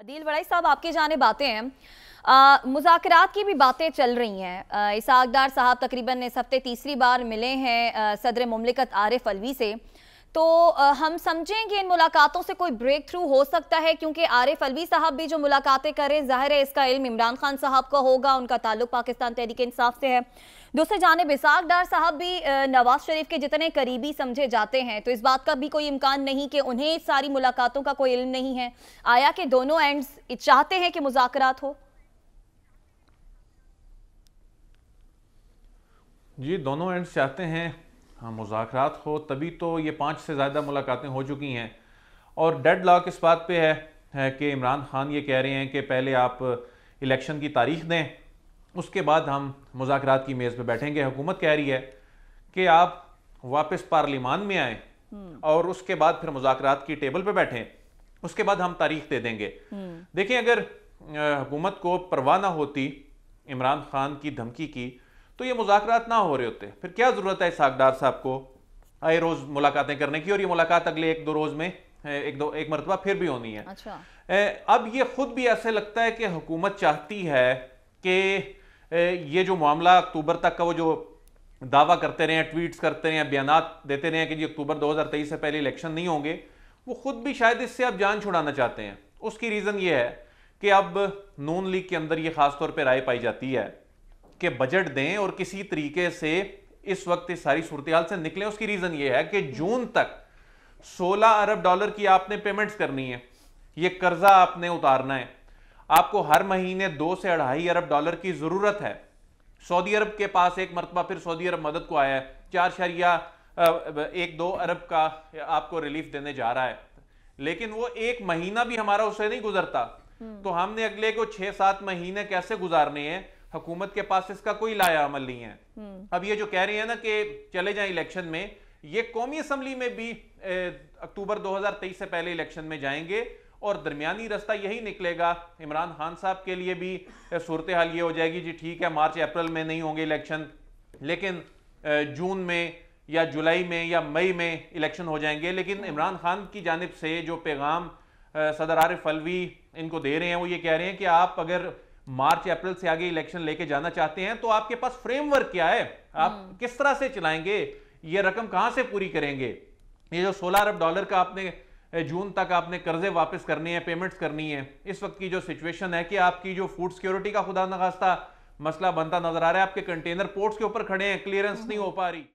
अदील वड़ाई साहब आपके जाने बातें हैं मुजाकरात की भी बातें चल रही हैं इसाकदार साहब तकरीबन इस हफ्ते तीसरी बार मिले हैं सदर ममलिकत आरिफ अलवी से तो हम समझें कि इन मुलाकातों से कोई ब्रेक थ्रू हो सकता है क्योंकि आरिफ अलवी साहब भी जो मुलाकातें करें जाहिर है इसका इल्म इमरान खान साहब का होगा उनका ताल्लुक पाकिस्तान तहरीक इंसाफ से है दूसरे जानब इसाक डार साहब भी नवाज शरीफ के जितने करीबी समझे जाते हैं तो इस बात का भी कोई इम्कान नहीं कि उन्हें सारी मुलाकातों का कोई इल्म नहीं है आया कि दोनों एंड्स चाहते हैं कि मुजाकरात हो जी दोनों एंड्स चाहते हैं हाँ मुजाकरात हो तभी तो ये पाँच से ज़्यादा मुलाकातें हो चुकी हैं और डेड लॉक इस बात पर है, है कि इमरान खान ये कह रहे हैं कि पहले आप इलेक्शन की तारीख दें उसके बाद हम मुजाकर की मेज़ पर बैठेंगे हुकूमत कह रही है कि आप वापस पार्लियामान में आएँ हम्म। और उसके बाद फिर मुजाकर की टेबल पर बैठें उसके बाद हम तारीख दे देंगे हम्म। देखें अगर हुकूमत को परवाह ना होती इमरान खान की धमकी की तो ये मुजाकर ना हो रहे होते फिर क्या ज़रूरत है सागदार साहब को आए रोज़ मुलाकातें करने की और ये मुलाकात अगले एक दो रोज़ में एक दो एक मरतबा फिर भी होनी है अच्छा। अब ये खुद भी ऐसे लगता है कि हुकूमत चाहती है कि ये जो मामला अक्टूबर तक का वो जो दावा करते रहे ट्वीट्स करते रहे बयान देते रहे कि जी अक्टूबर 2023 से पहले इलेक्शन नहीं होंगे वो खुद भी शायद इससे अब जान छुड़ाना चाहते हैं उसकी रीज़न ये है कि अब नून लीग के अंदर ये खास तौर पर राय पाई जाती है के बजट दें और किसी तरीके से इस वक्त इस सारी सूरत से निकले उसकी रीजन ये है कि जून तक 16 अरब डॉलर की आपने पेमेंट्स करनी है ये कर्जा आपने उतारना है आपको हर महीने दो से अढ़ाई अरब डॉलर की जरूरत है सऊदी अरब के पास एक मरतबा फिर सऊदी अरब मदद को आया है चार शरिया एक दो अरब का आपको रिलीफ देने जा रहा है लेकिन वो एक महीना भी हमारा उससे नहीं गुजरता हम्म। तो हमने अगले को छह सात महीने कैसे गुजारने हैं हुकूमत के पास इसका कोई लाया अमल नहीं है हम्म। अब ये जो कह रहे हैं ना कि चले जाए इलेक्शन में ये कौमी असम्बली में भी अक्टूबर 2023 से पहले इलेक्शन में जाएंगे और दरमियानी रास्ता यही निकलेगा इमरान खान साहब के लिए भी सूरत हाल ये हो जाएगी जी ठीक है मार्च अप्रैल में नहीं होंगे इलेक्शन लेकिन जून में या जुलाई में या मई में इलेक्शन हो जाएंगे लेकिन हम्म। इमरान खान की जानब से जो पैगाम सदर आरिफ अलवी इनको दे रहे हैं वो ये कह रहे हैं कि आप अगर मार्च अप्रैल से आगे इलेक्शन लेके जाना चाहते हैं तो आपके पास फ्रेमवर्क क्या है आप हम्म। किस तरह से चलाएंगे ये रकम कहां से पूरी करेंगे ये जो सोलह अरब डॉलर का आपने जून तक आपने कर्जे वापस करने हैं पेमेंट्स करनी है इस वक्त की जो सिचुएशन है कि आपकी जो फूड सिक्योरिटी का खुदा नखास्ता मसला बनता नजर आ रहा है आपके कंटेनर पोर्ट्स के ऊपर खड़े हैं क्लियरेंस हम्म। नहीं हो पा रही